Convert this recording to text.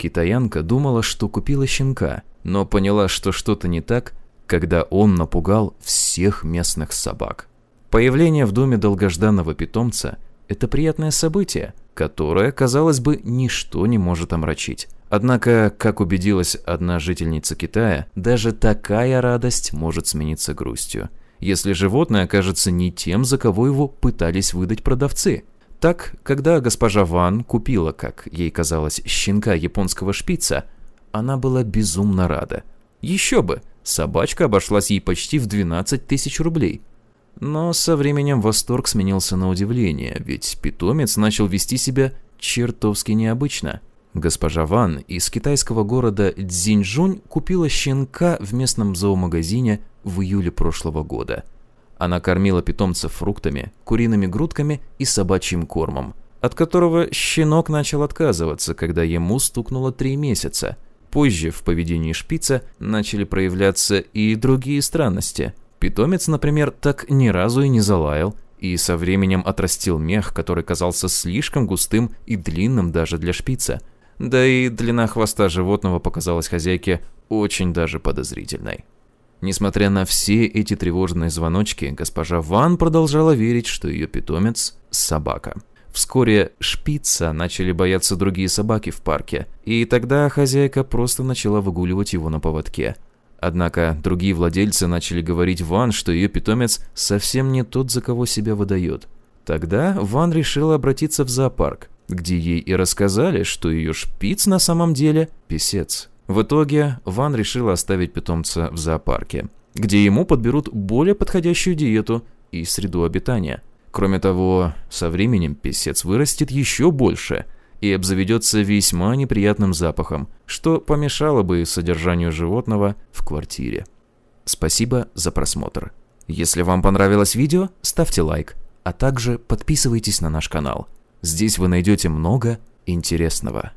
Китаянка думала, что купила щенка, но поняла, что что-то не так, когда он напугал всех местных собак. Появление в доме долгожданного питомца – это приятное событие, которое, казалось бы, ничто не может омрачить. Однако, как убедилась одна жительница Китая, даже такая радость может смениться грустью, если животное окажется не тем, за кого его пытались выдать продавцы – так, когда госпожа Ван купила, как ей казалось, щенка японского шпица, она была безумно рада. Еще бы, собачка обошлась ей почти в 12 тысяч рублей. Но со временем восторг сменился на удивление, ведь питомец начал вести себя чертовски необычно. Госпожа Ван из китайского города Цзиньчжунь купила щенка в местном зоомагазине в июле прошлого года – она кормила питомцев фруктами, куриными грудками и собачьим кормом, от которого щенок начал отказываться, когда ему стукнуло три месяца. Позже в поведении шпица начали проявляться и другие странности. Питомец, например, так ни разу и не залаял, и со временем отрастил мех, который казался слишком густым и длинным даже для шпица. Да и длина хвоста животного показалась хозяйке очень даже подозрительной. Несмотря на все эти тревожные звоночки, госпожа Ван продолжала верить, что ее питомец – собака. Вскоре шпица начали бояться другие собаки в парке, и тогда хозяйка просто начала выгуливать его на поводке. Однако другие владельцы начали говорить Ван, что ее питомец совсем не тот, за кого себя выдает. Тогда Ван решила обратиться в зоопарк, где ей и рассказали, что ее шпиц на самом деле – писец. В итоге Ван решил оставить питомца в зоопарке, где ему подберут более подходящую диету и среду обитания. Кроме того, со временем песец вырастет еще больше и обзаведется весьма неприятным запахом, что помешало бы содержанию животного в квартире. Спасибо за просмотр. Если вам понравилось видео, ставьте лайк, а также подписывайтесь на наш канал. Здесь вы найдете много интересного.